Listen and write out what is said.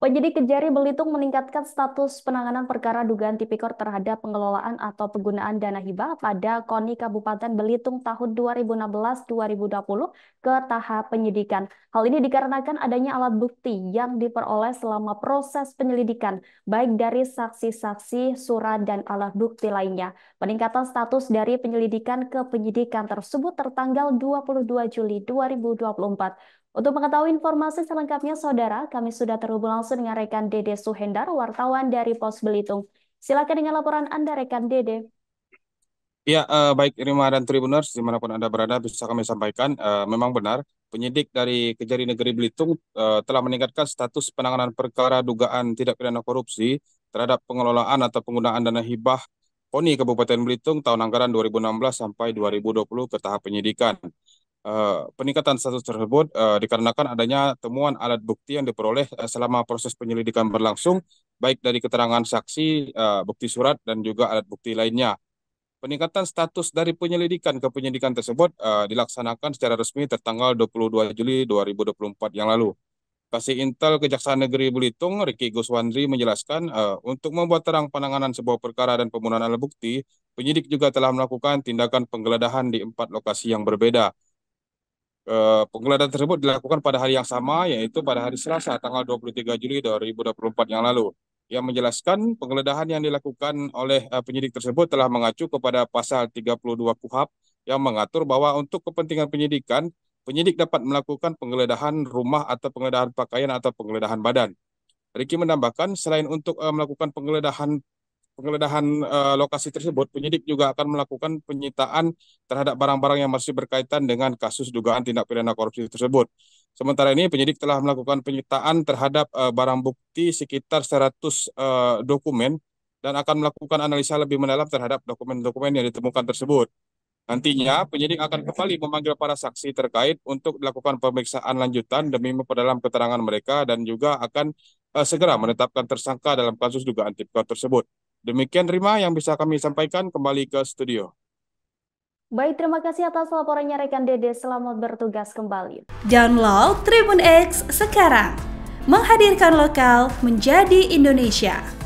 Penyidik Kejari Belitung meningkatkan status penanganan perkara dugaan tipikor terhadap pengelolaan atau penggunaan dana hibah pada KONI Kabupaten Belitung tahun 2016-2020 ke tahap penyidikan. Hal ini dikarenakan adanya alat bukti yang diperoleh selama proses penyelidikan, baik dari saksi-saksi, surat, dan alat bukti lainnya. Peningkatan status dari penyelidikan ke penyidikan tersebut tertanggal 22 Juli 2024. Untuk mengetahui informasi selengkapnya, Saudara, kami sudah terhubung langsung dengan rekan Dede Suhendar, wartawan dari Pos Belitung. Silakan dengan laporan Anda, rekan Dede. Ya, eh, baik Rima dan Tribuners, dimanapun Anda berada, bisa kami sampaikan, eh, memang benar, penyidik dari Kejari Negeri Belitung eh, telah meningkatkan status penanganan perkara dugaan tidak pidana korupsi terhadap pengelolaan atau penggunaan dana hibah KONI Kabupaten Belitung tahun anggaran 2016 sampai 2020 ke tahap penyidikan. Eh, peningkatan status tersebut uh, dikarenakan adanya temuan alat bukti yang diperoleh uh, selama proses penyelidikan berlangsung, baik dari keterangan saksi, uh, bukti surat, dan juga alat bukti lainnya. Peningkatan status dari penyelidikan ke penyelidikan tersebut uh, dilaksanakan secara resmi tertanggal 22 Juli 2024 yang lalu. Kasih Intel Kejaksaan Negeri Belitung, Riki Guswandri menjelaskan, uh, untuk membuat terang penanganan sebuah perkara dan penggunaan alat bukti, penyidik juga telah melakukan tindakan penggeledahan di empat lokasi yang berbeda Eh, penggeledahan tersebut dilakukan pada hari yang sama, yaitu pada hari Selasa, tanggal 23 Juli 2024 yang lalu. Yang menjelaskan penggeledahan yang dilakukan oleh eh, penyidik tersebut telah mengacu kepada pasal 32 KUHAP yang mengatur bahwa untuk kepentingan penyidikan, penyidik dapat melakukan penggeledahan rumah atau penggeledahan pakaian atau penggeledahan badan. Riki menambahkan, selain untuk eh, melakukan penggeledahan penggeledahan uh, lokasi tersebut, penyidik juga akan melakukan penyitaan terhadap barang-barang yang masih berkaitan dengan kasus dugaan tindak pidana korupsi tersebut. Sementara ini penyidik telah melakukan penyitaan terhadap uh, barang bukti sekitar 100 uh, eh, dokumen dan akan melakukan analisa lebih mendalam terhadap dokumen-dokumen yang ditemukan tersebut. Nantinya, penyidik akan kembali memanggil para saksi terkait untuk dilakukan pemeriksaan lanjutan demi memperdalam keterangan mereka dan juga akan segera menetapkan tersangka dalam kasus dugaan tipikor tersebut. Demikian Rima yang bisa kami sampaikan kembali ke studio. Baik, terima kasih atas laporannya rekan Dede. Selamat bertugas kembali. Download Tribun X sekarang. Menghadirkan lokal menjadi Indonesia.